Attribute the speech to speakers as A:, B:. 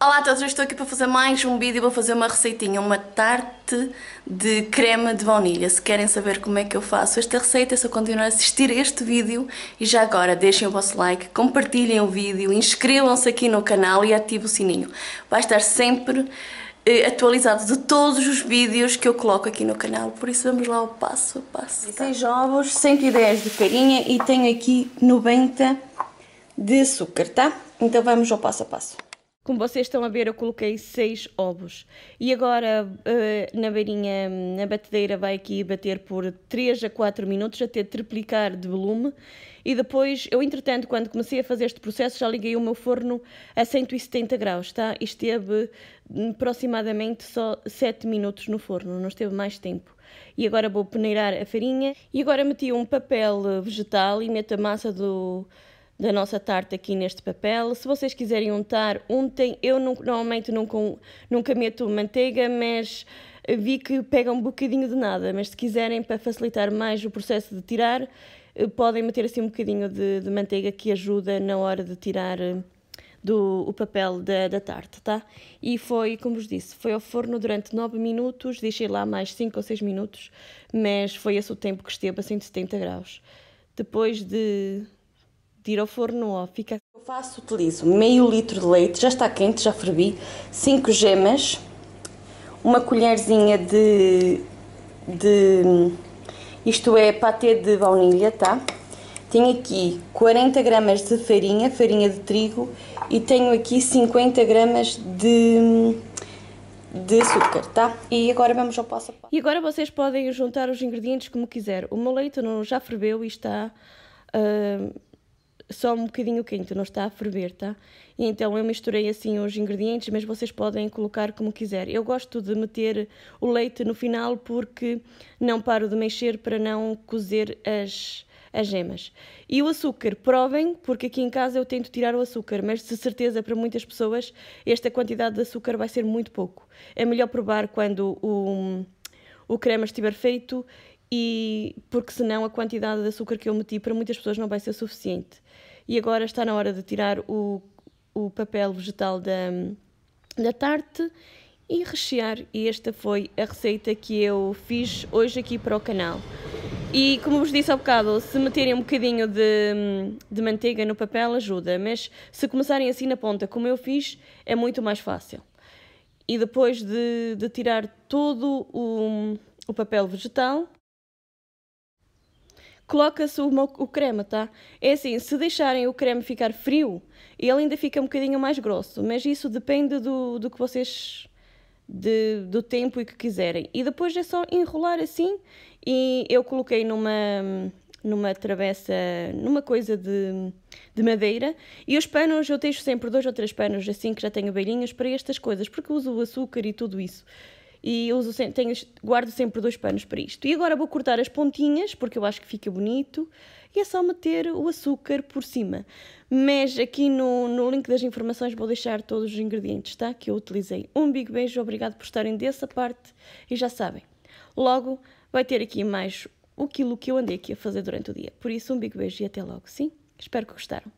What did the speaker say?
A: Olá a todos, eu estou aqui para fazer mais um vídeo e vou fazer uma receitinha, uma tarte de creme de baunilha. Se querem saber como é que eu faço esta receita, é só continuar a assistir este vídeo e já agora deixem o vosso like, compartilhem o vídeo, inscrevam-se aqui no canal e ativem o sininho. Vai estar sempre eh, atualizados de todos os vídeos que eu coloco aqui no canal, por isso vamos lá ao passo a passo. 6 tá? ovos, 110 de farinha e tenho aqui 90 de açúcar, tá? Então vamos ao passo a passo. Como vocês estão a ver, eu coloquei 6 ovos. E agora, eh, na beirinha, na batedeira, vai aqui bater por 3 a 4 minutos, até triplicar de volume. E depois, eu entretanto, quando comecei a fazer este processo, já liguei o meu forno a 170 graus, tá? E esteve hum, aproximadamente só 7 minutos no forno, não esteve mais tempo. E agora vou peneirar a farinha. E agora meti um papel vegetal e meto a massa do da nossa tarte aqui neste papel. Se vocês quiserem untar, untem. Eu nunca, normalmente nunca, nunca meto manteiga, mas eh, vi que pega um bocadinho de nada. Mas se quiserem, para facilitar mais o processo de tirar, eh, podem meter assim um bocadinho de, de manteiga que ajuda na hora de tirar eh, do o papel da, da tarte, tá? E foi, como vos disse, foi ao forno durante 9 minutos, deixei lá mais 5 ou 6 minutos, mas foi esse o tempo que esteve assim, a 170 graus. Depois de tira forno ou fica. Eu faço, utilizo meio litro de leite, já está quente, já fervi, 5 gemas, uma colherzinha de, de isto é patê de baunilha, tá? Tenho aqui 40 gramas de farinha, farinha de trigo e tenho aqui 50 gramas de de açúcar, tá? E agora vamos ao passo a passo. E agora vocês podem juntar os ingredientes como quiser. O meu leite não já ferveu e está uh só um bocadinho quente, não está a ferver, tá? E então eu misturei assim os ingredientes, mas vocês podem colocar como quiser. Eu gosto de meter o leite no final porque não paro de mexer para não cozer as, as gemas. E o açúcar, provem, porque aqui em casa eu tento tirar o açúcar, mas de certeza para muitas pessoas esta quantidade de açúcar vai ser muito pouco. É melhor provar quando o, o creme estiver feito e porque senão a quantidade de açúcar que eu meti para muitas pessoas não vai ser suficiente. E agora está na hora de tirar o, o papel vegetal da, da tarte e rechear. E esta foi a receita que eu fiz hoje aqui para o canal. E como vos disse há bocado, se meterem um bocadinho de, de manteiga no papel ajuda, mas se começarem assim na ponta, como eu fiz, é muito mais fácil. E depois de, de tirar todo o, o papel vegetal, coloca-se o, o creme, tá? É assim, se deixarem o creme ficar frio, ele ainda fica um bocadinho mais grosso, mas isso depende do, do que vocês. De, do tempo e que quiserem. E depois é só enrolar assim. E eu coloquei numa numa travessa, numa coisa de, de, madeira. E os panos, eu deixo sempre dois ou três panos assim que já tenho velhinhos para estas coisas, porque uso o açúcar e tudo isso. E uso, tenho, guardo sempre dois panos para isto. E agora vou cortar as pontinhas, porque eu acho que fica bonito. E é só meter o açúcar por cima. Mas aqui no, no link das informações vou deixar todos os ingredientes tá? que eu utilizei. Um big beijo, obrigado por estarem dessa parte. E já sabem, logo vai ter aqui mais o quilo que eu andei aqui a fazer durante o dia. Por isso, um big beijo e até logo, sim? Espero que gostaram.